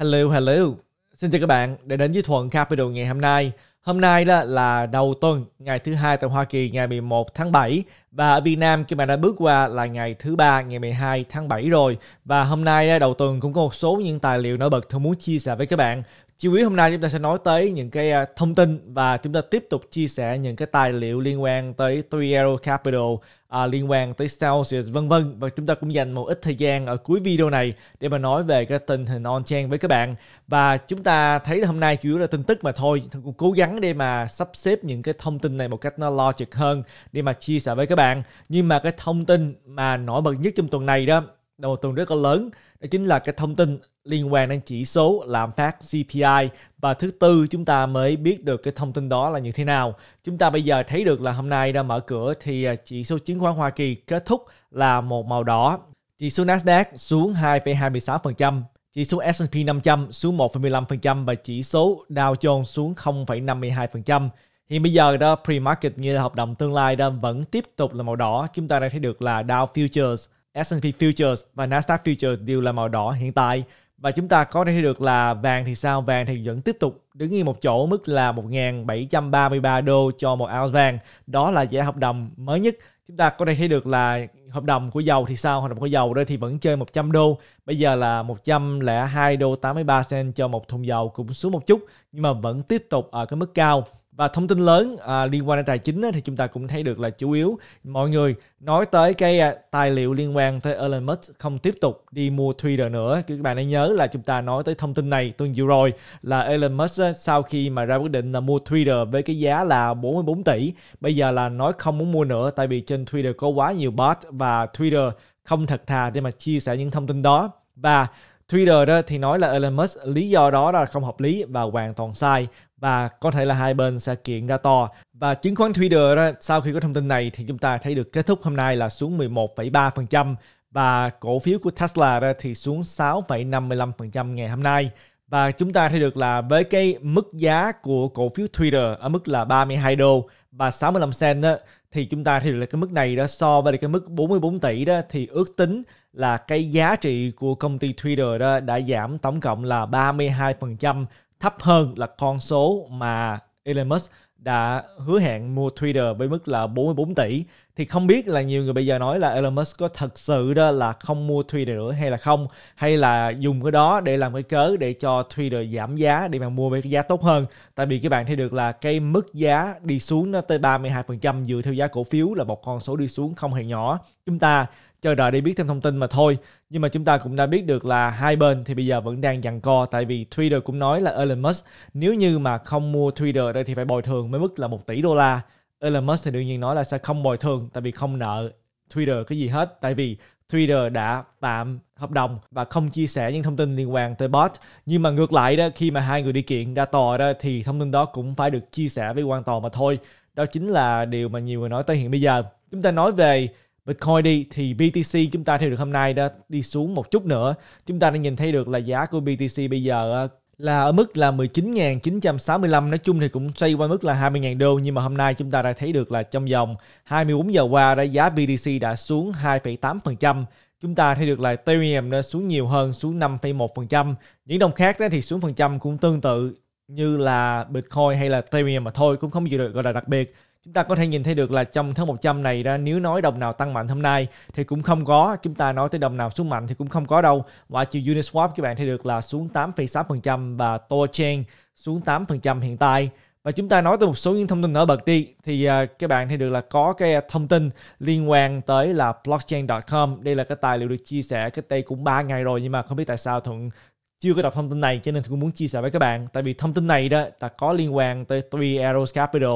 Hello, hello. Xin chào các bạn đã đến với Thuận Capital ngày hôm nay. Hôm nay là, là đầu tuần, ngày thứ hai tại Hoa Kỳ ngày 11 tháng 7 và ở Việt Nam khi bạn đã bước qua là ngày thứ ba ngày 12 tháng 7 rồi và hôm nay đầu tuần cũng có một số những tài liệu nổi bật tôi muốn chia sẻ với các bạn Chi quý hôm nay chúng ta sẽ nói tới những cái à, thông tin và chúng ta tiếp tục chia sẻ những cái tài liệu liên quan tới Triero Capital, à, liên quan tới Celsius vân vân và chúng ta cũng dành một ít thời gian ở cuối video này để mà nói về cái tình hình on chain với các bạn và chúng ta thấy hôm nay chủ yếu là tin tức mà thôi cũng cố gắng để mà sắp xếp những cái thông tin này một cách nó logic hơn để mà chia sẻ với các bạn nhưng mà cái thông tin mà nổi bật nhất trong tuần này đó là một tuần rất là lớn đó chính là cái thông tin liên quan đến chỉ số lạm phát CPI và thứ tư chúng ta mới biết được cái thông tin đó là như thế nào. Chúng ta bây giờ thấy được là hôm nay đã mở cửa thì à, chỉ số chứng khoán Hoa Kỳ kết thúc là một màu đỏ. Chỉ số Nasdaq xuống 2,26%, chỉ số S&P 500 xuống 1,15% và chỉ số Dow Jones xuống 0,52%. thì bây giờ đó pre-market như là hợp đồng tương lai đó vẫn tiếp tục là màu đỏ. Chúng ta đang thấy được là Dow Futures S&P Futures và Nasdaq Futures đều là màu đỏ hiện tại. Và chúng ta có thể thấy được là vàng thì sao? Vàng thì vẫn tiếp tục đứng yên một chỗ mức là 1.733 đô cho một ounce vàng. Đó là giá hợp đồng mới nhất. Chúng ta có thể thấy được là hợp đồng của dầu thì sao? Hợp đồng của dầu đây thì vẫn chơi 100 đô. Bây giờ là 102 đô 83 cent cho một thùng dầu cũng xuống một chút nhưng mà vẫn tiếp tục ở cái mức cao và thông tin lớn à, liên quan đến tài chính á, thì chúng ta cũng thấy được là chủ yếu mọi người nói tới cái à, tài liệu liên quan tới Elon Musk không tiếp tục đi mua Twitter nữa các bạn hãy nhớ là chúng ta nói tới thông tin này tuần vừa rồi là Elon Musk á, sau khi mà ra quyết định là mua Twitter với cái giá là 44 tỷ bây giờ là nói không muốn mua nữa tại vì trên Twitter có quá nhiều bot và Twitter không thật thà để mà chia sẻ những thông tin đó và Twitter đó thì nói là Elon Musk lý do đó là không hợp lý và hoàn toàn sai và có thể là hai bên sẽ kiện ra to. Và chứng khoán Twitter đó, sau khi có thông tin này thì chúng ta thấy được kết thúc hôm nay là xuống 11,3% và cổ phiếu của Tesla đó thì xuống 6,55% ngày hôm nay. Và chúng ta thấy được là với cái mức giá của cổ phiếu Twitter ở mức là 32 đô và 65 cent đó, thì chúng ta thì là cái mức này đó so với cái mức 44 tỷ đó thì ước tính là cái giá trị của công ty Twitter đó đã giảm tổng cộng là 32% thấp hơn là con số mà Elon Musk đã hứa hẹn mua Twitter với mức là 44 tỷ thì không biết là nhiều người bây giờ nói là Elon Musk có thật sự đó là không mua Twitter nữa hay là không hay là dùng cái đó để làm cái cớ để cho Twitter giảm giá để mà mua với cái giá tốt hơn tại vì các bạn thấy được là cái mức giá đi xuống nó tới 32% dựa theo giá cổ phiếu là một con số đi xuống không hề nhỏ chúng ta chờ đợi để biết thêm thông tin mà thôi nhưng mà chúng ta cũng đã biết được là hai bên thì bây giờ vẫn đang giằng co tại vì Twitter cũng nói là Elon Musk nếu như mà không mua Twitter đây thì phải bồi thường với mức là 1 tỷ đô la Elon Musk thì đương nhiên nói là sẽ không bồi thường tại vì không nợ Twitter cái gì hết tại vì Twitter đã tạm hợp đồng và không chia sẻ những thông tin liên quan tới bot. Nhưng mà ngược lại đó, khi mà hai người đi kiện ra tòa đó thì thông tin đó cũng phải được chia sẻ với quan tòa mà thôi. Đó chính là điều mà nhiều người nói tới hiện bây giờ. Chúng ta nói về Bitcoin đi thì BTC chúng ta thấy được hôm nay đã đi xuống một chút nữa. Chúng ta đã nhìn thấy được là giá của BTC bây giờ là ở mức là 19.965 nói chung thì cũng xoay qua mức là 20.000 đô nhưng mà hôm nay chúng ta đã thấy được là trong vòng 24 giờ qua đã giá BTC đã xuống 2,8% chúng ta thấy được là Ethereum nó xuống nhiều hơn xuống 5,1% những đồng khác đó thì xuống phần trăm cũng tương tự như là Bitcoin hay là Ethereum mà thôi cũng không gì được gọi là đặc biệt. Chúng ta có thể nhìn thấy được là trong tháng 100 này ra nếu nói đồng nào tăng mạnh hôm nay thì cũng không có, chúng ta nói tới đồng nào xuống mạnh thì cũng không có đâu. Và chiều Uniswap các bạn thấy được là xuống 8,6% và Torchain xuống 8% hiện tại. Và chúng ta nói tới một số những thông tin nổi bật đi thì à, các bạn thấy được là có cái thông tin liên quan tới là blockchain.com. Đây là cái tài liệu được chia sẻ cách đây cũng 3 ngày rồi nhưng mà không biết tại sao Thuận chưa có đọc thông tin này cho nên tôi cũng muốn chia sẻ với các bạn tại vì thông tin này đó là có liên quan tới Three Arrows Capital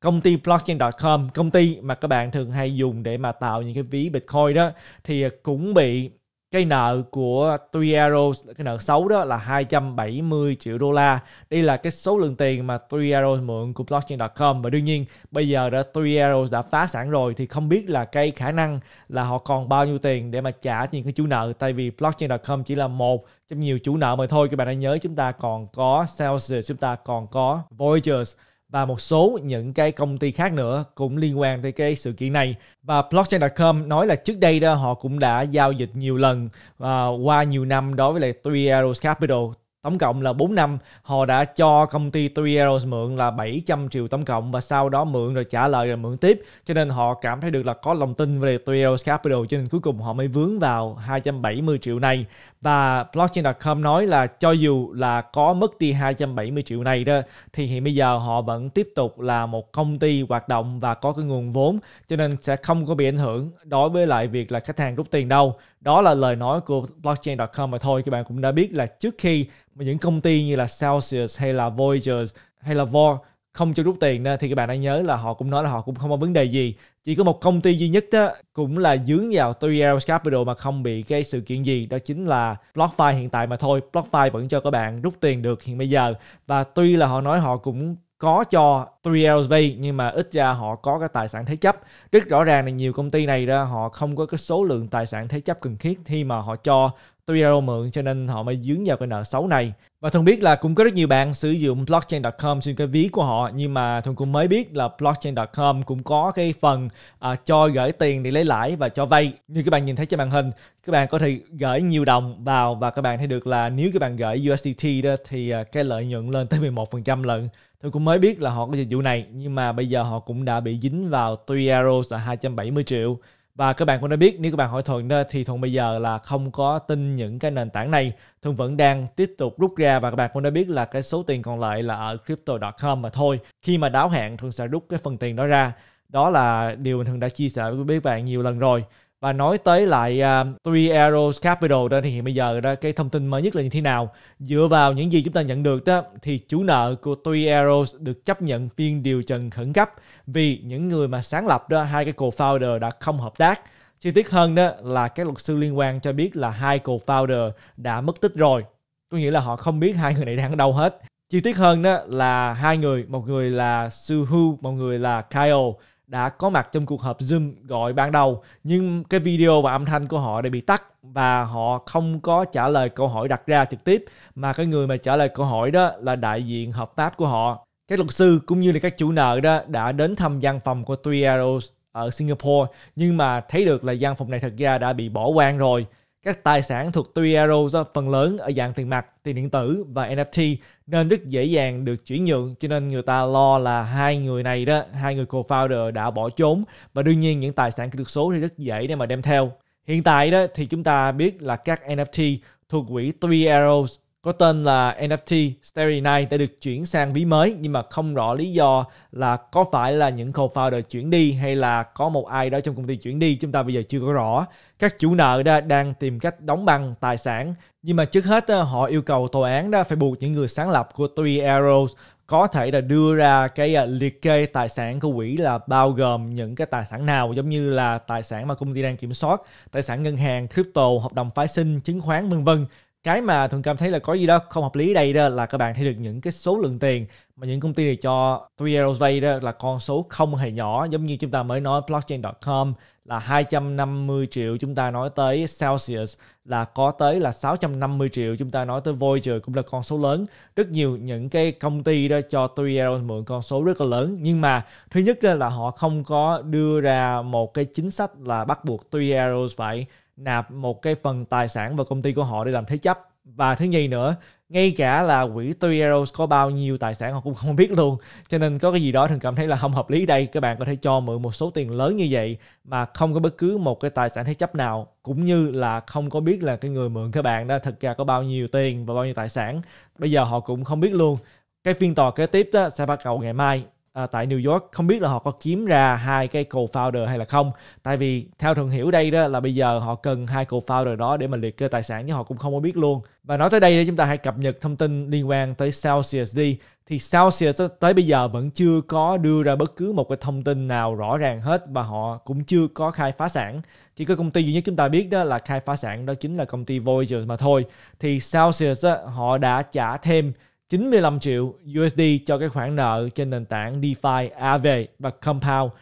công ty blockchain.com công ty mà các bạn thường hay dùng để mà tạo những cái ví bitcoin đó thì cũng bị cái nợ của Three Arrows cái nợ xấu đó là 270 triệu đô la đây là cái số lượng tiền mà Three Arrows mượn của blockchain.com và đương nhiên bây giờ đã Three Arrows đã phá sản rồi thì không biết là cái khả năng là họ còn bao nhiêu tiền để mà trả những cái chủ nợ tại vì blockchain.com chỉ là một trong nhiều chủ nợ mà thôi các bạn hãy nhớ chúng ta còn có Celsius chúng ta còn có Voyagers và một số những cái công ty khác nữa cũng liên quan tới cái sự kiện này và blockchain.com nói là trước đây đó họ cũng đã giao dịch nhiều lần và qua nhiều năm đối với lại Three Arrows Capital tổng cộng là 4 năm họ đã cho công ty Three Arrows mượn là 700 triệu tổng cộng và sau đó mượn rồi trả lời rồi mượn tiếp cho nên họ cảm thấy được là có lòng tin về Three Arrows Capital cho nên cuối cùng họ mới vướng vào 270 triệu này và blockchain.com nói là cho dù là có mất đi 270 triệu này đó thì hiện bây giờ họ vẫn tiếp tục là một công ty hoạt động và có cái nguồn vốn cho nên sẽ không có bị ảnh hưởng đối với lại việc là khách hàng rút tiền đâu đó là lời nói của blockchain.com mà thôi các bạn cũng đã biết là trước khi những công ty như là Celsius hay là Voyager hay là Vor không cho rút tiền đó, thì các bạn đã nhớ là họ cũng nói là họ cũng không có vấn đề gì chỉ có một công ty duy nhất đó cũng là dướng vào 3 Capital mà không bị cái sự kiện gì đó chính là BlockFi hiện tại mà thôi BlockFi vẫn cho các bạn rút tiền được hiện bây giờ và tuy là họ nói họ cũng có cho 3LV nhưng mà ít ra họ có cái tài sản thế chấp rất rõ ràng là nhiều công ty này đó họ không có cái số lượng tài sản thế chấp cần thiết khi mà họ cho Toro mượn cho nên họ mới dướng vào cái nợ xấu này. Và Thuận biết là cũng có rất nhiều bạn sử dụng blockchain.com trên cái ví của họ nhưng mà Thuận cũng mới biết là blockchain.com cũng có cái phần à, cho gửi tiền để lấy lãi và cho vay. Như các bạn nhìn thấy trên màn hình, các bạn có thể gửi nhiều đồng vào và các bạn thấy được là nếu các bạn gửi USDT đó thì à, cái lợi nhuận lên tới 11% lận. Tôi cũng mới biết là họ có dịch vụ này nhưng mà bây giờ họ cũng đã bị dính vào Three Arrows là 270 triệu và các bạn cũng đã biết nếu các bạn hỏi Thuận thì Thuận bây giờ là không có tin những cái nền tảng này. Thuận vẫn đang tiếp tục rút ra và các bạn cũng đã biết là cái số tiền còn lại là ở crypto.com mà thôi. Khi mà đáo hạn Thuận sẽ rút cái phần tiền đó ra. Đó là điều mình Thuận đã chia sẻ với các bạn nhiều lần rồi và nói tới lại uh, Three Arrows Capital đó thì hiện bây giờ đó cái thông tin mới nhất là như thế nào dựa vào những gì chúng ta nhận được đó thì chủ nợ của Three Arrows được chấp nhận phiên điều trần khẩn cấp vì những người mà sáng lập đó hai cái co-founder đã không hợp tác chi tiết hơn đó là các luật sư liên quan cho biết là hai co-founder đã mất tích rồi có nghĩa là họ không biết hai người này đang ở đâu hết chi tiết hơn đó là hai người một người là Suhu một người là Kyle đã có mặt trong cuộc họp Zoom gọi ban đầu nhưng cái video và âm thanh của họ đã bị tắt và họ không có trả lời câu hỏi đặt ra trực tiếp mà cái người mà trả lời câu hỏi đó là đại diện hợp pháp của họ. Các luật sư cũng như là các chủ nợ đó đã đến thăm văn phòng của Three ở Singapore nhưng mà thấy được là văn phòng này thật ra đã bị bỏ quan rồi các tài sản thuộc three arrows phần lớn ở dạng tiền mặt, tiền điện tử và NFT nên rất dễ dàng được chuyển nhượng cho nên người ta lo là hai người này đó, hai người co-founder đã bỏ trốn và đương nhiên những tài sản kỹ thuật số thì rất dễ để mà đem theo. Hiện tại đó thì chúng ta biết là các NFT thuộc quỹ Three Arrows có tên là NFT Starry Night đã được chuyển sang ví mới nhưng mà không rõ lý do là có phải là những co-founder chuyển đi hay là có một ai đó trong công ty chuyển đi chúng ta bây giờ chưa có rõ. Các chủ nợ đã đang tìm cách đóng băng tài sản nhưng mà trước hết họ yêu cầu tòa án đó phải buộc những người sáng lập của Three Arrows có thể là đưa ra cái à, liệt kê tài sản của quỹ là bao gồm những cái tài sản nào giống như là tài sản mà công ty đang kiểm soát, tài sản ngân hàng, crypto, hợp đồng phái sinh, chứng khoán vân vân cái mà thường cảm thấy là có gì đó không hợp lý đây đó là các bạn thấy được những cái số lượng tiền mà những công ty này cho 3LV đó là con số không hề nhỏ giống như chúng ta mới nói blockchain.com là 250 triệu chúng ta nói tới Celsius là có tới là 650 triệu chúng ta nói tới Voyager cũng là con số lớn rất nhiều những cái công ty đó cho 3L mượn con số rất là lớn nhưng mà thứ nhất là họ không có đưa ra một cái chính sách là bắt buộc 3L phải nạp một cái phần tài sản vào công ty của họ để làm thế chấp và thứ nhì nữa ngay cả là quỹ Three Arrows có bao nhiêu tài sản họ cũng không biết luôn cho nên có cái gì đó thường cảm thấy là không hợp lý đây các bạn có thể cho mượn một số tiền lớn như vậy mà không có bất cứ một cái tài sản thế chấp nào cũng như là không có biết là cái người mượn các bạn đó thật ra có bao nhiêu tiền và bao nhiêu tài sản bây giờ họ cũng không biết luôn cái phiên tòa kế tiếp đó sẽ bắt đầu ngày mai à, tại New York không biết là họ có kiếm ra hai cái co-founder hay là không tại vì theo thường hiểu đây đó là bây giờ họ cần hai co-founder đó để mà liệt kê tài sản nhưng họ cũng không có biết luôn và nói tới đây thì chúng ta hãy cập nhật thông tin liên quan tới Celsius đi thì Celsius tới bây giờ vẫn chưa có đưa ra bất cứ một cái thông tin nào rõ ràng hết và họ cũng chưa có khai phá sản chỉ có công ty duy nhất chúng ta biết đó là khai phá sản đó chính là công ty Voyager mà thôi thì Celsius họ đã trả thêm 95 triệu USD cho cái khoản nợ trên nền tảng DeFi, Aave và Compound.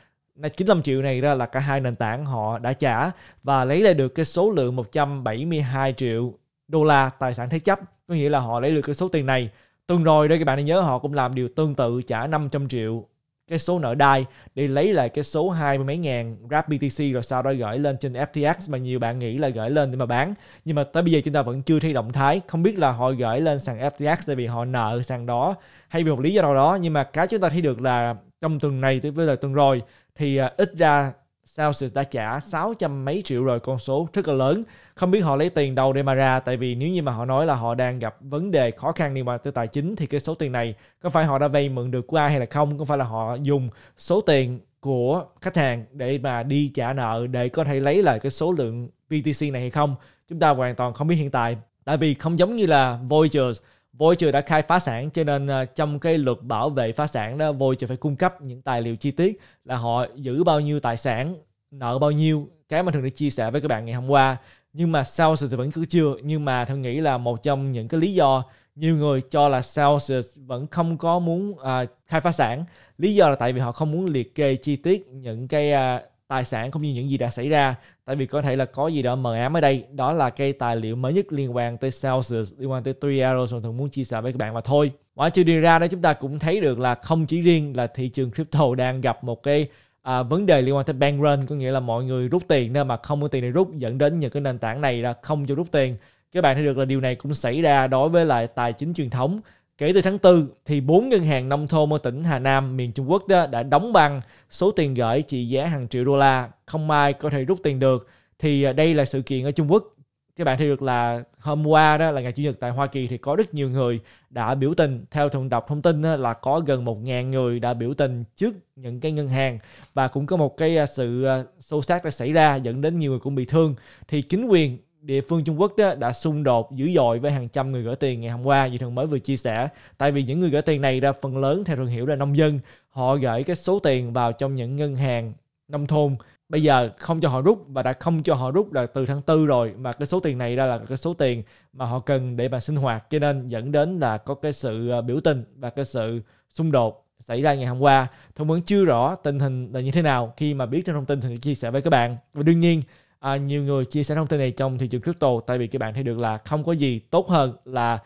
95 triệu này ra là cả hai nền tảng họ đã trả và lấy lại được cái số lượng 172 triệu đô la tài sản thế chấp. Có nghĩa là họ lấy được cái số tiền này. Tuần rồi đây các bạn nhớ họ cũng làm điều tương tự trả 500 triệu cái số nợ đai để lấy lại cái số hai mươi mấy ngàn Grab BTC rồi sau đó gửi lên trên FTX mà nhiều bạn nghĩ là gửi lên để mà bán nhưng mà tới bây giờ chúng ta vẫn chưa thấy động thái không biết là họ gửi lên sàn FTX tại vì họ nợ sàn đó hay vì một lý do nào đó nhưng mà cái chúng ta thấy được là trong tuần này tới với là tuần rồi thì à, ít ra Celsius đã trả 600 mấy triệu rồi con số rất là lớn không biết họ lấy tiền đâu để mà ra tại vì nếu như mà họ nói là họ đang gặp vấn đề khó khăn liên quan tới tài chính thì cái số tiền này có phải họ đã vay mượn được của ai hay là không có phải là họ dùng số tiền của khách hàng để mà đi trả nợ để có thể lấy lại cái số lượng BTC này hay không chúng ta hoàn toàn không biết hiện tại tại vì không giống như là Voyagers Voi trừ đã khai phá sản cho nên ờ, trong cái luật bảo vệ phá sản đó Voi trừ phải cung cấp những tài liệu chi tiết là họ giữ bao nhiêu tài sản, nợ bao nhiêu, cái mà thường được chia sẻ với các bạn ngày hôm qua. Nhưng mà Celsius vẫn cứ chưa, nhưng mà tôi nghĩ là một trong những cái lý do nhiều người cho là Celsius vẫn không có muốn uh, khai phá sản. Lý do là tại vì họ không muốn liệt kê chi tiết những cái uh, tài sản cũng như những gì đã xảy ra tại vì có thể là có gì đó mờ ám ở đây đó là cái tài liệu mới nhất liên quan tới Celsius liên quan tới Three Arrows mà thường muốn chia sẻ với các bạn mà thôi Ngoài chưa đi ra đó chúng ta cũng thấy được là không chỉ riêng là thị trường crypto đang gặp một cái à, vấn đề liên quan tới bank run có nghĩa là mọi người rút tiền nên mà không có tiền để rút dẫn đến những cái nền tảng này là không cho rút tiền các bạn thấy được là điều này cũng xảy ra đối với lại tài chính truyền thống Kể từ tháng 4 thì bốn ngân hàng nông thôn ở tỉnh Hà Nam, miền Trung Quốc đó đã đóng băng số tiền gửi trị giá hàng triệu đô la, không ai có thể rút tiền được. Thì à, đây là sự kiện ở Trung Quốc. Các bạn thấy được là hôm qua đó là ngày chủ nhật tại Hoa Kỳ thì có rất nhiều người đã biểu tình. Theo thông đọc thông tin đó, là có gần 1.000 người đã biểu tình trước những cái ngân hàng và cũng có một cái à, sự à, xô xát đã xảy ra dẫn đến nhiều người cũng bị thương. Thì chính quyền địa phương Trung Quốc đó đã xung đột dữ dội với hàng trăm người gửi tiền ngày hôm qua như thường mới vừa chia sẻ tại vì những người gửi tiền này ra phần lớn theo thường hiểu là nông dân họ gửi cái số tiền vào trong những ngân hàng nông thôn bây giờ không cho họ rút và đã không cho họ rút là từ tháng tư rồi mà cái số tiền này ra là cái số tiền mà họ cần để mà sinh hoạt cho nên dẫn đến là có cái sự ờ, biểu tình và cái sự xung đột xảy ra ngày hôm qua thông vẫn chưa rõ tình hình là như thế nào khi mà biết thêm thông tin thì chia sẻ với các bạn và đương nhiên à, nhiều người chia sẻ thông tin này trong thị trường crypto tại vì các bạn thấy được là không có gì tốt hơn là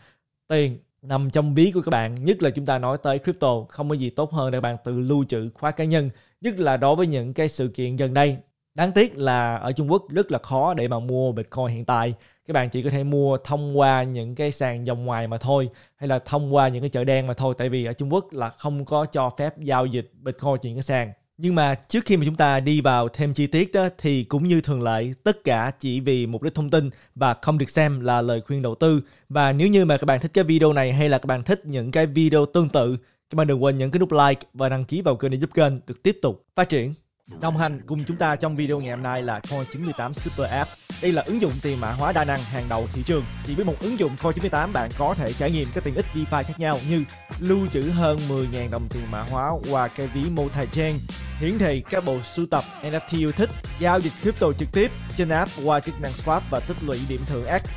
tiền nằm trong ví của các bạn nhất là chúng ta nói tới crypto không có gì tốt hơn để bạn tự lưu trữ khóa cá nhân nhất là đối với những cái sự kiện gần đây đáng tiếc là ở Trung Quốc rất là khó để mà mua Bitcoin hiện tại các bạn chỉ có thể mua thông qua những cái sàn dòng ngoài mà thôi hay là thông qua những cái chợ đen mà thôi tại vì ở Trung Quốc là không có cho phép giao dịch Bitcoin trên cái sàn nhưng mà trước khi mà chúng ta đi vào thêm chi tiết đó, thì cũng như thường lệ tất cả chỉ vì mục đích thông tin và không được xem là lời khuyên đầu tư. Và nếu như mà các bạn thích cái video này hay là các bạn thích những cái video tương tự, các bạn đừng quên nhấn cái nút like và đăng ký vào kênh để giúp kênh được tiếp tục phát triển. Đồng hành cùng chúng ta trong video ngày hôm nay là Coin 98 Super App đây là ứng dụng tiền mã hóa đa năng hàng đầu thị trường. Chỉ với một ứng dụng Coin 98 bạn có thể trải nghiệm các tiện ích DeFi khác nhau như lưu trữ hơn 10.000 đồng tiền mã hóa qua cái ví multi-chain, hiển thị các bộ sưu tập NFT yêu thích, giao dịch crypto trực tiếp trên app qua chức năng swap và tích lũy điểm thưởng X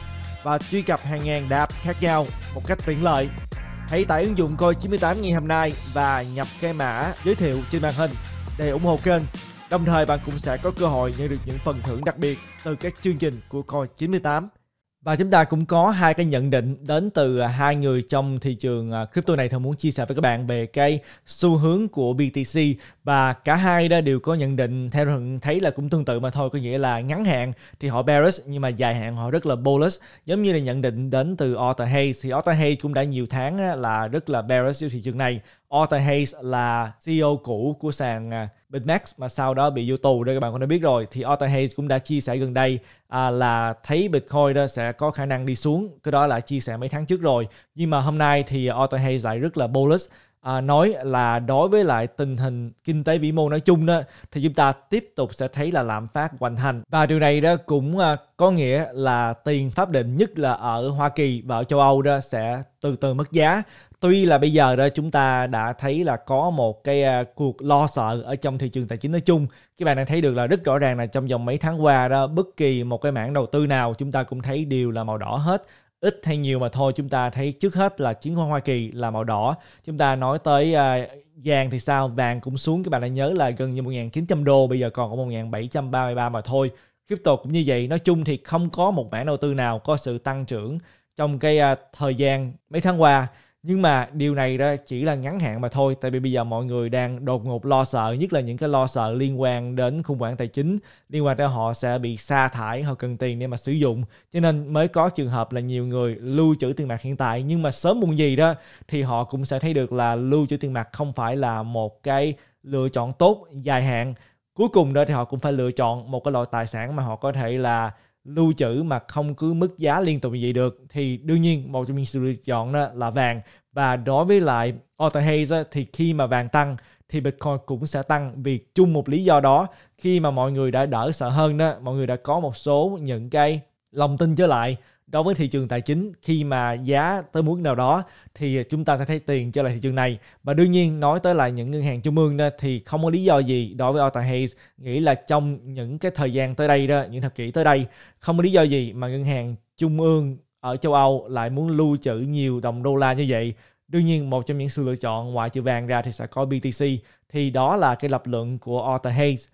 và truy cập hàng ngàn đạp khác nhau một cách tiện lợi. Hãy tải ứng dụng coin 98 ngày hôm nay và nhập cái mã giới thiệu trên màn hình để ủng hộ kênh Đồng thời bạn cũng sẽ có cơ hội nhận được những phần thưởng đặc biệt từ các chương trình của Coin 98. Và chúng ta cũng có hai cái nhận định đến từ hai người trong thị trường à, crypto này thường muốn chia sẻ với các bạn về cái xu hướng của BTC và cả hai đó đều có nhận định theo thường thấy là cũng tương tự mà thôi có nghĩa là ngắn hạn thì họ bearish nhưng mà dài hạn họ rất là bullish giống như là nhận định đến từ Arthur Hayes thì Arthur Hayes cũng đã nhiều tháng là rất là bearish trong thị trường này Arthur Hayes là CEO cũ của sàn à, Bitmax mà sau đó bị vô tù đây các bạn cũng đã biết rồi thì Arthur Hayes cũng đã chia sẻ gần đây à, là thấy Bitcoin đó sẽ có khả năng đi xuống cái đó là chia sẻ mấy tháng trước rồi nhưng mà hôm nay thì Arthur Hayes lại rất là bullish à, nói là đối với lại tình hình kinh tế vĩ mô nói chung đó thì chúng ta tiếp tục sẽ thấy là lạm phát hoành hành và điều này đó cũng à, có nghĩa là tiền pháp định nhất là ở Hoa Kỳ và ở châu Âu đó sẽ từ từ mất giá tuy là bây giờ đó chúng ta đã thấy là có một cái à, cuộc lo sợ ở trong thị trường tài chính nói chung các bạn đang thấy được là rất rõ ràng là trong vòng mấy tháng qua đó bất kỳ một cái mảng đầu tư nào chúng ta cũng thấy đều là màu đỏ hết ít hay nhiều mà thôi chúng ta thấy trước hết là chiến hoa Hoa Kỳ là màu đỏ chúng ta nói tới uh, vàng thì sao vàng cũng xuống các bạn đã nhớ là gần như 1.900 đô bây giờ còn có 1.733 mà thôi crypto cũng như vậy nói chung thì không có một mảng đầu tư nào có sự tăng trưởng trong cái uh, thời gian mấy tháng qua nhưng mà điều này đó chỉ là ngắn hạn mà thôi tại vì bây giờ mọi người đang đột ngột lo sợ nhất là những cái lo sợ liên quan đến khủng hoảng tài chính liên quan tới họ sẽ bị sa thải họ cần tiền để mà sử dụng cho nên mới có trường hợp là nhiều người lưu trữ tiền mặt hiện tại nhưng mà sớm muộn gì đó thì họ cũng sẽ thấy được là lưu trữ tiền mặt không phải là một cái lựa chọn tốt dài hạn cuối cùng đó thì họ cũng phải lựa chọn một cái loại tài sản mà họ có thể là lưu trữ mà không cứ mức giá liên tục như vậy được thì đương nhiên một trong những sự lựa chọn đó là vàng và đối với lại Arthur Hayes thì khi mà vàng tăng thì Bitcoin cũng sẽ tăng vì chung một lý do đó khi mà mọi người đã đỡ sợ hơn đó mọi người đã có một số những cái lòng tin trở lại đối với thị trường tài chính khi mà giá tới mức nào đó thì chúng ta sẽ thấy tiền trở lại thị trường này và đương nhiên nói tới lại những ngân hàng trung ương đó, thì không có lý do gì đối với Arthur Hayes nghĩ là trong những cái thời gian tới đây đó những thập kỷ tới đây không có lý do gì mà ngân hàng trung ương ở châu Âu lại muốn lưu trữ nhiều đồng đô la như vậy đương nhiên một trong những sự lựa chọn ngoài trừ vàng ra thì sẽ có BTC thì đó là cái lập luận của Arthur Hayes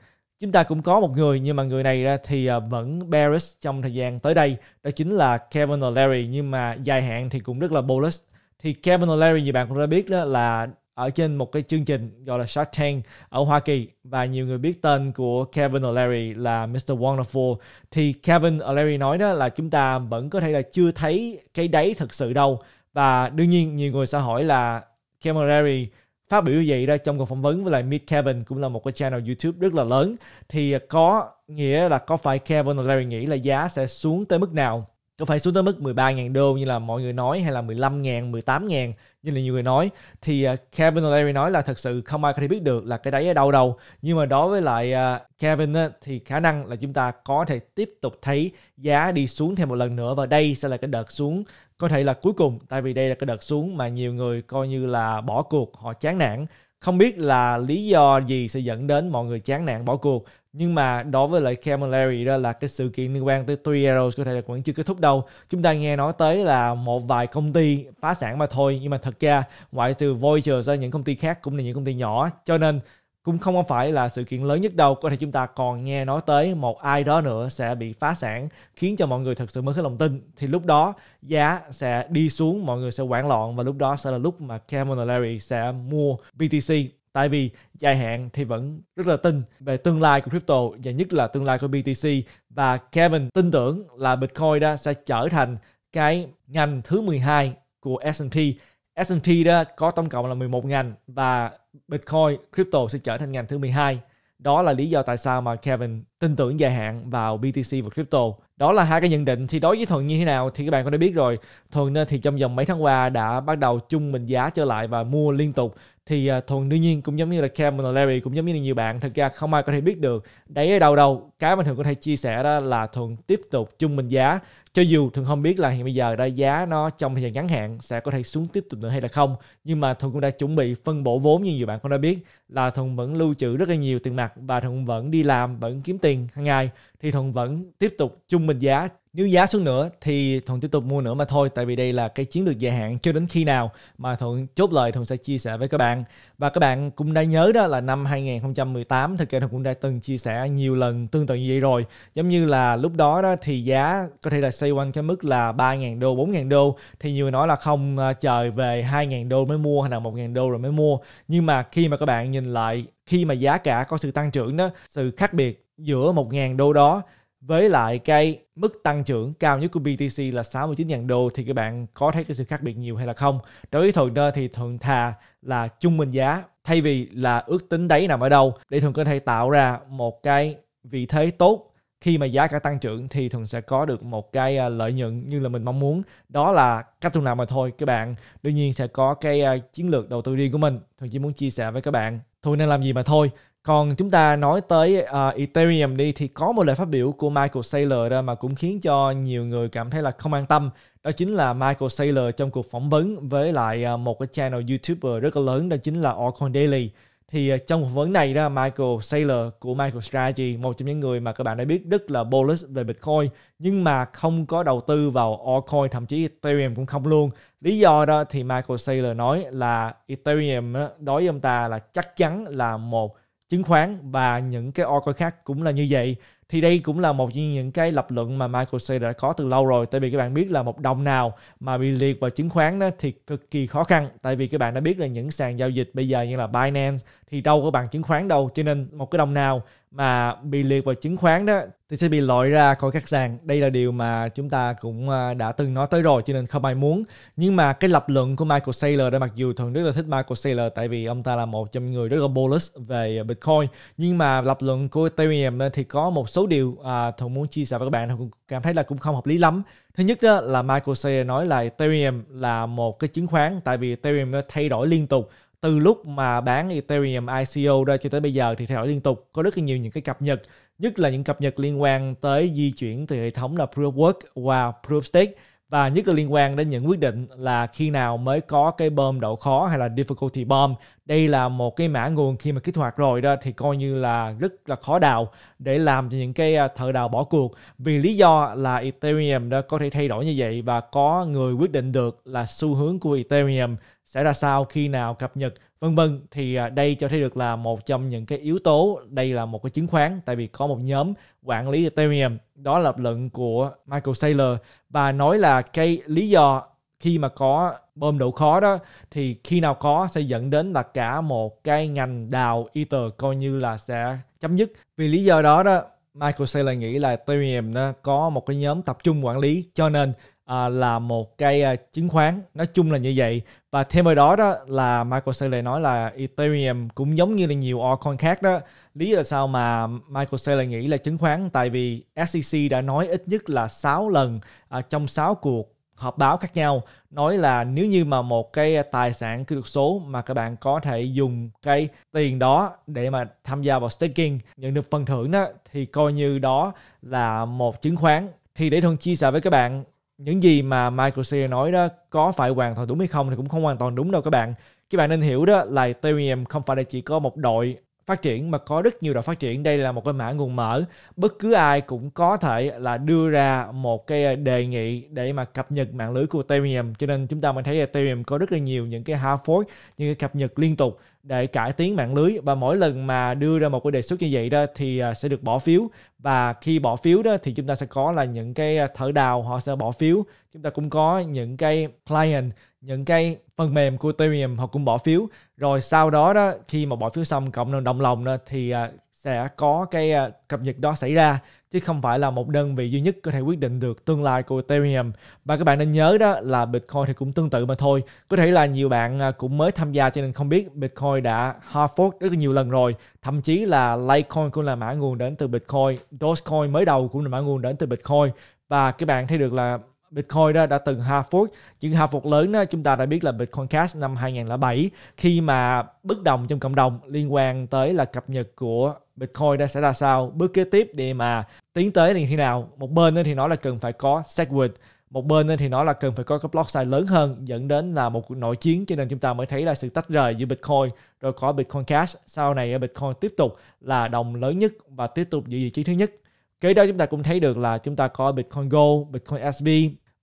chúng ta cũng có một người nhưng mà người này ra thì à, vẫn bearish trong thời gian tới đây đó chính là Kevin O'Leary nhưng mà dài hạn thì cũng rất là bullish thì Kevin O'Leary như bạn cũng đã biết đó là ở trên một cái chương trình gọi là Shark Tank ở Hoa Kỳ và nhiều người biết tên của Kevin O'Leary là Mr. Wonderful thì Kevin O'Leary nói đó là chúng ta vẫn có thể là chưa thấy cái đáy thực sự đâu và đương nhiên nhiều người sẽ hỏi là Kevin O'Leary phát biểu như vậy ra trong cuộc phỏng vấn với lại Mid Kevin cũng là một cái channel YouTube rất là lớn thì à, có nghĩa là có phải Kevin và Larry nghĩ là giá sẽ xuống tới mức nào có phải xuống tới mức 13.000 đô như là mọi người nói hay là 15.000, 18.000 như là nhiều người nói thì à, Kevin O'Leary nói là thật sự không ai có thể biết được là cái đáy ở đâu đâu nhưng mà đối với lại à, Kevin thì khả năng là chúng ta có thể tiếp tục thấy giá đi xuống thêm một lần nữa và đây sẽ là cái đợt xuống có thể là cuối cùng tại vì đây là cái đợt xuống mà nhiều người coi như là bỏ cuộc họ chán nản không biết là lý do gì sẽ dẫn đến mọi người chán nản bỏ cuộc nhưng mà đối với lại Larry đó là cái sự kiện liên quan tới Three Arrows có thể là vẫn chưa kết thúc đâu chúng ta nghe nói tới là một vài công ty phá sản mà thôi nhưng mà thật ra ngoại trừ Voyager ra những công ty khác cũng là những công ty nhỏ cho nên cũng không phải là sự kiện lớn nhất đâu có thể chúng ta còn nghe nói tới một ai đó nữa sẽ bị phá sản khiến cho mọi người thật sự mất hết lòng tin thì lúc đó giá sẽ đi xuống mọi người sẽ hoảng loạn và lúc đó sẽ là lúc mà Cameron Larry sẽ mua BTC tại vì dài hạn thì vẫn rất là tin về tương lai của crypto và nhất là tương lai của BTC và Kevin tin tưởng là Bitcoin đó sẽ trở thành cái ngành thứ 12 của S&P S&P đó có tổng cộng là 11 ngành và Bitcoin crypto sẽ trở thành ngành thứ 12. Đó là lý do tại sao mà Kevin tin tưởng dài hạn vào BTC và crypto. Đó là hai cái nhận định. Thì đối với Thuận như thế nào thì các bạn cũng đã biết rồi. Thuận thì trong vòng mấy tháng qua đã bắt đầu chung mình giá trở lại và mua liên tục thì à, thuần đương nhiên cũng giống như là Cam và Larry cũng giống như là nhiều bạn thật ra không ai có thể biết được đấy ở đâu đâu cái mà thường có thể chia sẻ đó là thường tiếp tục chung bình giá cho dù thường không biết là hiện bây giờ đó giá nó trong thời gian ngắn hạn sẽ có thể xuống tiếp tục nữa hay là không nhưng mà thường cũng đã chuẩn bị phân bổ vốn như nhiều bạn cũng đã biết là thường vẫn lưu trữ rất là nhiều tiền mặt và thường vẫn đi làm vẫn kiếm tiền hàng ngày thì thường vẫn tiếp tục chung bình giá nếu giá xuống nữa thì thuận tiếp tục mua nữa mà thôi tại vì đây là cái chiến lược dài hạn cho đến khi nào mà thuận chốt lời thuận sẽ chia sẻ với các bạn và các bạn cũng đã nhớ đó là năm 2018 thực ra thuận cũng đã từng chia sẻ nhiều lần tương tự như vậy rồi giống như là lúc đó đó thì giá có thể là xoay quanh cái mức là 3.000 đô 4.000 đô thì nhiều người nói là không chờ à, về 2.000 đô mới mua hay là 1.000 đô rồi mới mua nhưng mà khi mà các bạn nhìn lại khi mà giá cả có sự tăng trưởng đó sự khác biệt giữa 1.000 đô đó với lại cái mức tăng trưởng cao nhất của BTC là 69.000 đô thì các bạn có thấy cái sự khác biệt nhiều hay là không? Đối với Thuận đó thì Thuận thà là trung bình giá thay vì là ước tính đấy nằm ở đâu để Thuận có thể tạo ra một cái vị thế tốt khi mà giá cả tăng trưởng thì thường sẽ có được một cái à, lợi nhuận như là mình mong muốn đó là cách thu nào mà thôi các bạn đương nhiên sẽ có cái à, chiến lược đầu tư riêng của mình thường chỉ muốn chia sẻ với các bạn thôi nên làm gì mà thôi còn chúng ta nói tới uh, Ethereum đi thì có một lời phát biểu của Michael Saylor ra mà cũng khiến cho nhiều người cảm thấy là không an tâm. Đó chính là Michael Saylor trong cuộc phỏng vấn với lại uh, một cái channel YouTuber rất là lớn đó chính là Orcoin Daily. Thì uh, trong phỏng vấn này đó Michael Saylor của Michael Strategy, một trong những người mà các bạn đã biết rất là bullish về Bitcoin nhưng mà không có đầu tư vào Orcoin thậm chí Ethereum cũng không luôn. Lý do đó thì Michael Saylor nói là Ethereum đó, đối với ông ta là chắc chắn là một chứng khoán và những cái altcoin khác cũng là như vậy thì đây cũng là một trong những cái lập luận mà Michael Saylor đã có từ lâu rồi tại vì các bạn biết là một đồng nào mà bị liệt vào chứng khoán đó thì cực kỳ khó khăn tại vì các bạn đã biết là những sàn giao dịch bây giờ như là Binance thì đâu có bằng chứng khoán đâu cho nên một cái đồng nào mà bị liệt vào chứng khoán đó thì sẽ bị loại ra khỏi các sàn đây là điều mà chúng ta cũng à, đã từng nói tới rồi cho nên không ai muốn nhưng mà cái lập luận của Michael Saylor đây mặc dù thường rất là thích Michael Saylor tại vì ông ta là một trong những người rất là bullish về Bitcoin nhưng mà lập luận của Ethereum thì có một số điều à, thường muốn chia sẻ với các bạn thường cảm thấy là cũng không hợp lý lắm thứ nhất đó là Michael Saylor nói là Ethereum là một cái chứng khoán tại vì Ethereum nó thay đổi liên tục từ lúc mà bán Ethereum ICO ra cho tới bây giờ thì theo dõi liên tục có rất là nhiều những cái cập nhật nhất là những cập nhật liên quan tới di chuyển từ hệ thống là Proof Work và Proof Stake và nhất là liên quan đến những quyết định là khi nào mới có cái bom độ khó hay là difficulty bomb đây là một cái mã nguồn khi mà kích hoạt rồi đó thì coi như là rất là khó đào để làm cho những cái à, thợ đào bỏ cuộc vì lý do là Ethereum đó có thể thay đổi như vậy và có người quyết định được là xu hướng của Ethereum sẽ ra sao khi nào cập nhật vân vân thì à, đây cho thấy được là một trong những cái yếu tố đây là một cái chứng khoán tại vì có một nhóm quản lý Ethereum đó là lập luận của Michael Saylor và nói là cái lý do khi mà có bơm độ khó đó thì khi nào có sẽ dẫn đến là cả một cái ngành đào Ether coi như là sẽ chấm dứt vì lý do đó đó Michael Saylor nghĩ là Ethereum nó có một cái nhóm tập trung quản lý cho nên à, là một cây à, chứng khoán nói chung là như vậy và thêm vào đó đó là Michael Saylor nói là Ethereum cũng giống như là nhiều altcoin khác đó lý do sao mà Michael Saylor nghĩ là chứng khoán tại vì SEC đã nói ít nhất là 6 lần à, trong 6 cuộc họp báo khác nhau nói là nếu như mà một cái tài sản kỹ thuật số mà các bạn có thể dùng cái tiền đó để mà tham gia vào staking nhận được phần thưởng đó thì coi như đó là một chứng khoán thì để thường chia sẻ với các bạn những gì mà Michael Sayer nói đó có phải hoàn toàn đúng hay không thì cũng không hoàn toàn đúng đâu các bạn. Các bạn nên hiểu đó là Ethereum không phải là chỉ có một đội phát triển mà có rất nhiều đội phát triển. Đây là một cái mã nguồn mở. Bất cứ ai cũng có thể là đưa ra một cái đề nghị để mà cập nhật mạng lưới của Ethereum. Cho nên chúng ta mới thấy Ethereum có rất là nhiều những cái hard fork, những cái cập nhật liên tục để cải tiến mạng lưới và mỗi lần mà đưa ra một cái đề xuất như vậy đó thì à, sẽ được bỏ phiếu và khi bỏ phiếu đó thì chúng ta sẽ có là những cái à, thợ đào họ sẽ bỏ phiếu chúng ta cũng có những cái client những cái phần mềm của Ethereum họ cũng bỏ phiếu rồi sau đó đó khi mà bỏ phiếu xong cộng đồng đồng lòng đó thì à, sẽ có cái cập nhật đó xảy ra chứ không phải là một đơn vị duy nhất có thể quyết định được tương lai của Ethereum. Và các bạn nên nhớ đó là Bitcoin thì cũng tương tự mà thôi. Có thể là nhiều bạn à, cũng mới tham gia cho nên không biết Bitcoin đã hard fork rất nhiều lần rồi. Thậm chí là Litecoin cũng là mã nguồn đến từ Bitcoin, Dogecoin mới đầu cũng là mã nguồn đến từ Bitcoin. Và các bạn thấy được là Bitcoin đó đã từng hard fork những hard fork lớn đó chúng ta đã biết là Bitcoin Cash năm 2007 khi mà bất đồng trong cộng đồng liên quan tới là cập nhật của Bitcoin đã sẽ ra sao, bước kế tiếp để mà tiến tới thì thế nào. Một bên thì nói là cần phải có Segwit, một bên thì nói là cần phải có cái block size lớn hơn dẫn đến là một cuộc nội chiến cho nên chúng ta mới thấy là sự tách rời giữa Bitcoin rồi có Bitcoin Cash sau này Bitcoin tiếp tục là đồng lớn nhất và tiếp tục giữ vị trí thứ nhất kế đó chúng ta cũng thấy được là chúng ta có Bitcoin Gold, Bitcoin SV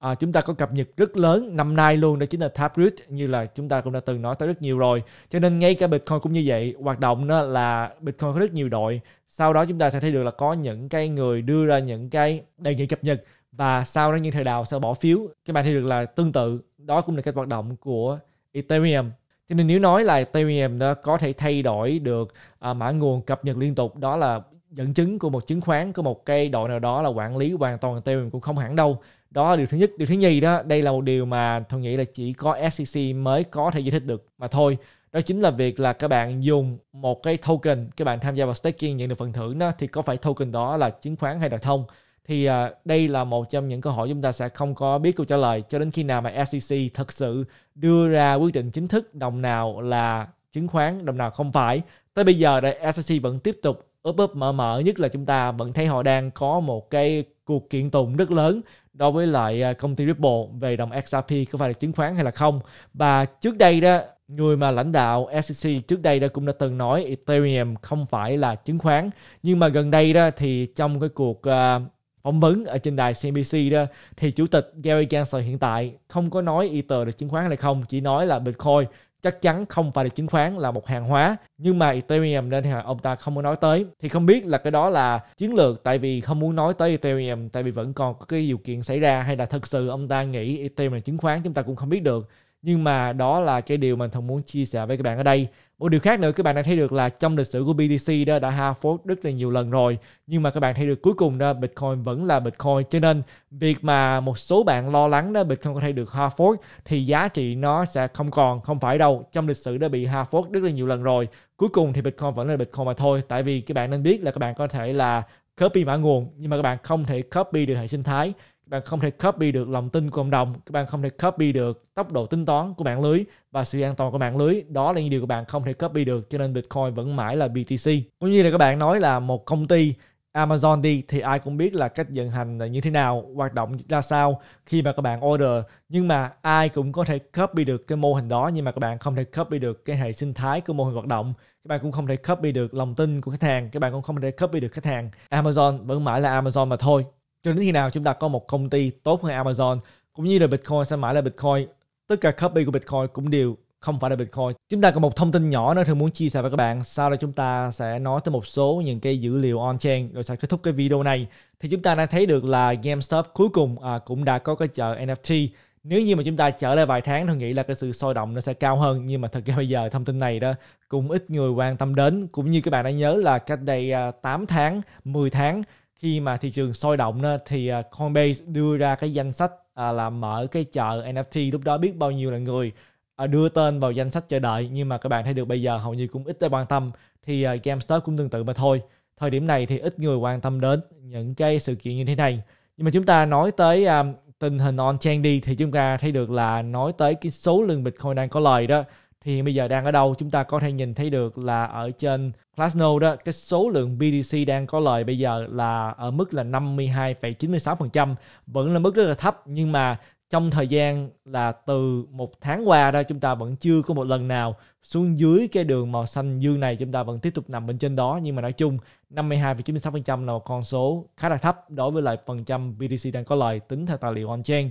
à, chúng ta có cập nhật rất lớn năm nay luôn đó chính là Taproot như là chúng ta cũng đã từng nói tới rất nhiều rồi cho nên ngay cả Bitcoin cũng như vậy hoạt động đó là Bitcoin có rất nhiều đội sau đó chúng ta sẽ thấy được là có những cái người đưa ra những cái đề nghị cập nhật và sau đó những thời đạo sẽ bỏ phiếu các bạn thấy được là tương tự đó cũng là cách hoạt động của Ethereum cho nên nếu nói là Ethereum đó có thể thay đổi được à, mã nguồn cập nhật liên tục đó là dẫn chứng của một chứng khoán của một cái đội nào đó là quản lý hoàn toàn Ethereum cũng không hẳn đâu đó là điều thứ nhất điều thứ nhì đó đây là một điều mà tôi nghĩ là chỉ có SEC mới có thể giải thích được mà thôi đó chính là việc là các bạn dùng một cái token các bạn tham gia vào staking nhận được phần thưởng đó thì có phải token đó là chứng khoán hay là thông thì à, đây là một trong những câu hỏi chúng ta sẽ không có biết câu trả lời cho đến khi nào mà SEC thật sự đưa ra quyết định chính thức đồng nào là chứng khoán đồng nào không phải tới bây giờ đây SEC vẫn tiếp tục úp úp mở mở nhất là chúng ta vẫn thấy họ đang có một cái cuộc kiện tụng rất lớn đối với lại à, công ty Ripple về đồng XRP có phải là chứng khoán hay là không. Và trước đây đó, người mà lãnh đạo SEC trước đây đã cũng đã từng nói Ethereum không phải là chứng khoán. Nhưng mà gần đây đó thì trong cái cuộc à, phỏng vấn ở trên đài CNBC đó thì chủ tịch Gary Gensler hiện tại không có nói Ether là chứng khoán hay không, chỉ nói là Bitcoin chắc chắn không phải là chứng khoán là một hàng hóa nhưng mà Ethereum nên là ông ta không muốn nói tới thì không biết là cái đó là chiến lược tại vì không muốn nói tới Ethereum tại vì vẫn còn có cái điều kiện xảy ra hay là thật sự ông ta nghĩ Ethereum là chứng khoán chúng ta cũng không biết được nhưng mà đó là cái điều mình thông muốn chia sẻ với các bạn ở đây một điều khác nữa các bạn đã thấy được là trong lịch sử của BTC đó đã ha phốt rất là nhiều lần rồi nhưng mà các bạn thấy được cuối cùng đó Bitcoin vẫn là Bitcoin cho nên việc mà một số bạn lo lắng đó Bitcoin có thể được ha phốt thì giá trị nó sẽ không còn không phải đâu trong lịch sử đã bị ha phốt rất là nhiều lần rồi cuối cùng thì Bitcoin vẫn là Bitcoin mà thôi tại vì các bạn nên biết là các bạn có thể là copy mã nguồn nhưng mà các bạn không thể copy được hệ sinh thái bạn không thể copy được lòng tin của cộng đồng các bạn không thể copy được tốc độ tính toán của mạng lưới và sự an toàn của mạng lưới đó là những điều của bạn không thể copy được cho nên bitcoin vẫn mãi là btc cũng như là các bạn nói là một công ty Amazon đi thì ai cũng biết là cách vận hành là như thế nào, hoạt động ra sao khi mà các bạn order nhưng mà ai cũng có thể copy được cái mô hình đó nhưng mà các bạn không thể copy được cái hệ sinh thái của mô hình hoạt động các bạn cũng không thể copy được lòng tin của khách hàng các bạn cũng không thể copy được khách hàng Amazon vẫn mãi là Amazon mà thôi cho đến khi nào chúng ta có một công ty tốt hơn Amazon cũng như là Bitcoin sẽ mãi là Bitcoin tất cả copy của Bitcoin cũng đều không phải là Bitcoin. Chúng ta có một thông tin nhỏ nữa thường muốn chia sẻ với các bạn. Sau đó chúng ta sẽ nói tới một số những cái dữ liệu on-chain rồi sẽ kết thúc cái video này. Thì chúng ta đã thấy được là GameStop cuối cùng à, cũng đã có cái chợ NFT. Nếu như mà chúng ta chở lại vài tháng thì nghĩ là cái sự sôi động nó sẽ cao hơn nhưng mà thật ra bây giờ thông tin này đó cũng ít người quan tâm đến cũng như các bạn đã nhớ là cách đây 8 à, tháng, 10 tháng khi mà thị trường sôi động đó, thì à, Coinbase đưa ra cái danh sách à, là mở cái chợ NFT lúc đó biết bao nhiêu là người à, đưa tên vào danh sách chờ đợi nhưng mà các bạn thấy được bây giờ hầu như cũng ít ai quan tâm thì GameStop cũng tương tự mà thôi thời điểm này thì ít người quan tâm đến những cái sự kiện như thế này nhưng mà chúng ta nói tới um, tình hình on chain đi thì chúng ta thấy được là nói tới cái số lượng bitcoin đang có lời đó thì bây giờ đang ở đâu chúng ta có thể nhìn thấy được là ở trên Glassnode đó cái số lượng BTC đang có lời bây giờ là ở mức là 52,96% vẫn là mức rất là thấp nhưng mà trong thời gian là từ một tháng qua đó chúng ta vẫn chưa có một lần nào xuống dưới cái đường màu xanh dương này chúng ta vẫn tiếp tục nằm bên trên đó nhưng mà nói chung 52,96% là một con số khá là thấp đối với lại phần trăm BTC đang có lời tính theo tài liệu on-chain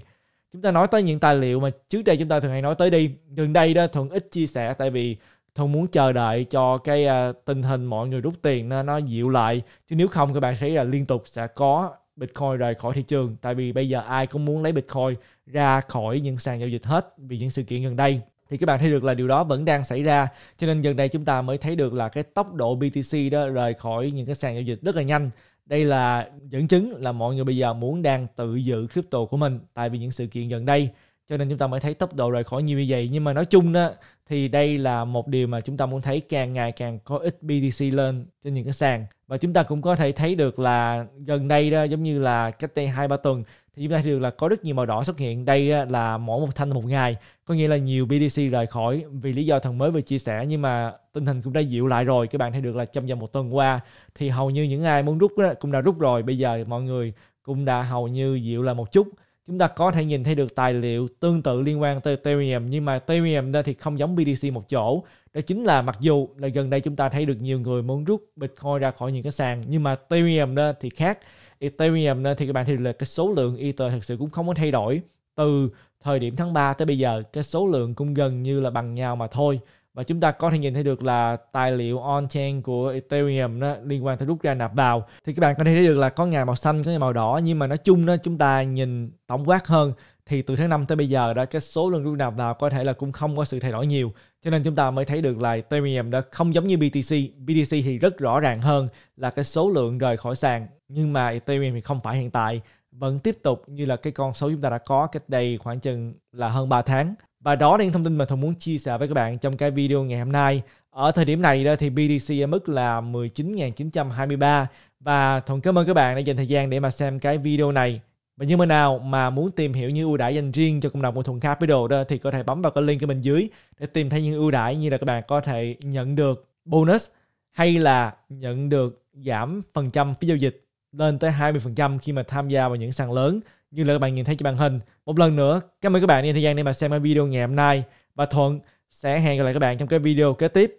chúng ta nói tới những tài liệu mà trước đây chúng ta thường hay nói tới đi gần đây đó thuận ít chia sẻ tại vì thuận muốn chờ đợi cho cái uh, tình hình mọi người rút tiền nó nó dịu lại chứ nếu không các bạn sẽ là liên tục sẽ có Bitcoin rời khỏi thị trường tại vì bây giờ ai cũng muốn lấy Bitcoin ra khỏi những sàn giao dịch hết vì những sự kiện gần đây thì các bạn thấy được là điều đó vẫn đang xảy ra cho nên gần đây chúng ta mới thấy được là cái tốc độ BTC đó rời khỏi những cái sàn giao dịch rất là nhanh đây là dẫn chứng là mọi người bây giờ muốn đang tự giữ crypto của mình tại vì những sự kiện gần đây cho nên chúng ta mới thấy tốc độ rời khỏi nhiều như vậy nhưng mà nói chung đó thì đây là một điều mà chúng ta muốn thấy càng ngày càng có ít BTC lên trên những cái sàn và chúng ta cũng có thể thấy được là gần đây đó giống như là cách đây hai ba tuần thì chúng ta thấy được là có rất nhiều màu đỏ xuất hiện đây là mỗi một thanh một ngày có nghĩa là nhiều BTC rời khỏi vì lý do thằng mới vừa chia sẻ nhưng mà tinh thần cũng đã dịu lại rồi các bạn thấy được là trong vòng một tuần qua thì hầu như những ai muốn rút cũng đã rút rồi bây giờ mọi người cũng đã hầu như dịu lại một chút chúng ta có thể nhìn thấy được tài liệu tương tự liên quan tới Ethereum nhưng mà Ethereum thì không giống BTC một chỗ đó chính là mặc dù là gần đây chúng ta thấy được nhiều người muốn rút Bitcoin ra khỏi những cái sàn nhưng mà Ethereum đó thì khác Ethereum thì các bạn thì là cái số lượng Ether thực sự cũng không có thay đổi từ thời điểm tháng 3 tới bây giờ cái số lượng cũng gần như là bằng nhau mà thôi và chúng ta có thể nhìn thấy được là tài liệu on-chain của Ethereum đó, liên quan tới rút ra nạp vào thì các bạn có thể thấy được là có ngày màu xanh có ngày màu đỏ nhưng mà nói chung đó chúng ta nhìn tổng quát hơn thì từ tháng 5 tới bây giờ đó cái số lượng rút nạp vào có thể là cũng không có sự thay đổi nhiều cho nên chúng ta mới thấy được là Ethereum đã không giống như BTC. BTC thì rất rõ ràng hơn là cái số lượng rời khỏi sàn. Nhưng mà Ethereum thì không phải hiện tại. Vẫn tiếp tục như là cái con số chúng ta đã có cách đây khoảng chừng là hơn 3 tháng. Và đó là những thông tin mà Thuận muốn chia sẻ với các bạn trong cái video ngày hôm nay. Ở thời điểm này đó thì BTC ở mức là 19.923 và Thuận cảm ơn các bạn đã dành thời gian để mà xem cái video này và như thế nào mà muốn tìm hiểu những ưu đãi dành riêng cho cộng đồng của Thuận Capital đó thì có thể bấm vào cái link ở bên dưới để tìm thấy những ưu đãi như là các bạn có thể nhận được bonus hay là nhận được giảm phần trăm phí giao dịch lên tới 20% khi mà tham gia vào những sàn lớn như là các bạn nhìn thấy trên màn hình. Một lần nữa, cảm ơn các bạn dành thời gian để mà xem cái video ngày hôm nay và Thuận sẽ hẹn gặp lại các bạn trong cái video kế tiếp.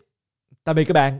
Tạm biệt các bạn.